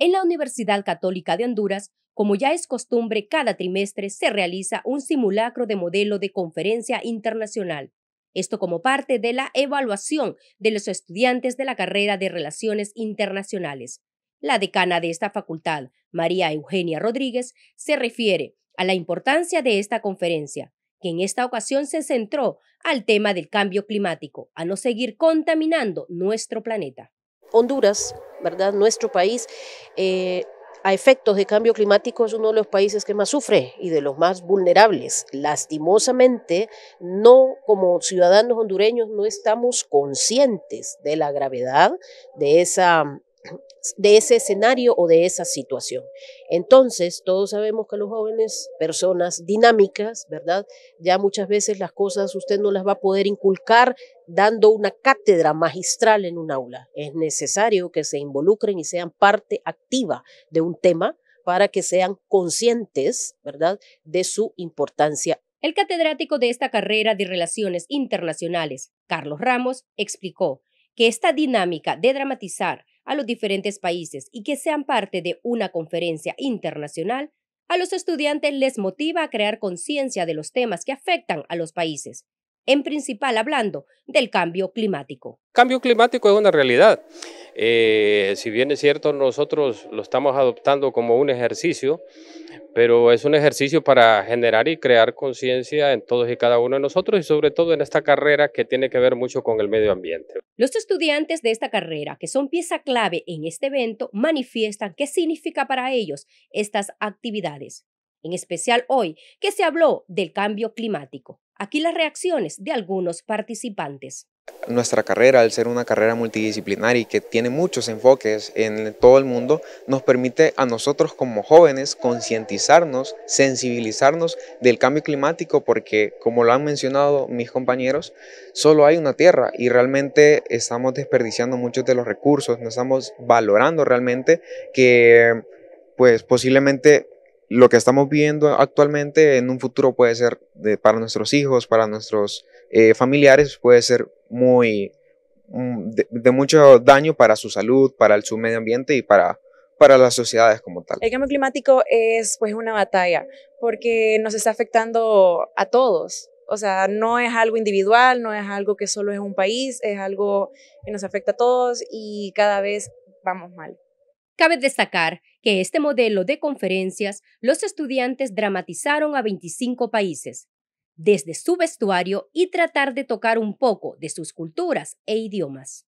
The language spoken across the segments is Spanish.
En la Universidad Católica de Honduras, como ya es costumbre, cada trimestre se realiza un simulacro de modelo de conferencia internacional. Esto como parte de la evaluación de los estudiantes de la carrera de Relaciones Internacionales. La decana de esta facultad, María Eugenia Rodríguez, se refiere a la importancia de esta conferencia, que en esta ocasión se centró al tema del cambio climático, a no seguir contaminando nuestro planeta. Honduras, ¿verdad? Nuestro país. Eh, a efectos de cambio climático es uno de los países que más sufre y de los más vulnerables. Lastimosamente, no como ciudadanos hondureños no estamos conscientes de la gravedad de esa de ese escenario o de esa situación. Entonces, todos sabemos que los jóvenes, personas dinámicas, ¿verdad? Ya muchas veces las cosas usted no las va a poder inculcar dando una cátedra magistral en un aula. Es necesario que se involucren y sean parte activa de un tema para que sean conscientes, ¿verdad?, de su importancia. El catedrático de esta carrera de Relaciones Internacionales, Carlos Ramos, explicó que esta dinámica de dramatizar a los diferentes países y que sean parte de una conferencia internacional, a los estudiantes les motiva a crear conciencia de los temas que afectan a los países, en principal hablando del cambio climático. Cambio climático es una realidad eh, si bien es cierto, nosotros lo estamos adoptando como un ejercicio, pero es un ejercicio para generar y crear conciencia en todos y cada uno de nosotros y sobre todo en esta carrera que tiene que ver mucho con el medio ambiente. Los estudiantes de esta carrera, que son pieza clave en este evento, manifiestan qué significa para ellos estas actividades. En especial hoy, que se habló del cambio climático. Aquí las reacciones de algunos participantes. Nuestra carrera, al ser una carrera multidisciplinaria y que tiene muchos enfoques en todo el mundo, nos permite a nosotros como jóvenes concientizarnos, sensibilizarnos del cambio climático, porque como lo han mencionado mis compañeros, solo hay una Tierra y realmente estamos desperdiciando muchos de los recursos, no estamos valorando realmente que pues posiblemente lo que estamos viendo actualmente en un futuro puede ser para nuestros hijos, para nuestros eh, familiares, puede ser muy mm, de, mucho daño para su salud, para el su medio ambiente y para, para las sociedades como tal. El cambio climático es pues una batalla porque nos está afectando a todos. O sea, no es algo individual, no es algo que solo es un país, es algo que nos afecta a todos y cada vez vamos mal. Cabe destacar que este modelo de conferencias los estudiantes dramatizaron a 25 países, desde su vestuario y tratar de tocar un poco de sus culturas e idiomas.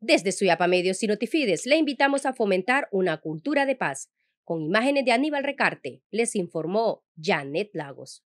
Desde Suyapa Medios y Notifides le invitamos a fomentar una cultura de paz. Con imágenes de Aníbal Recarte, les informó Janet Lagos.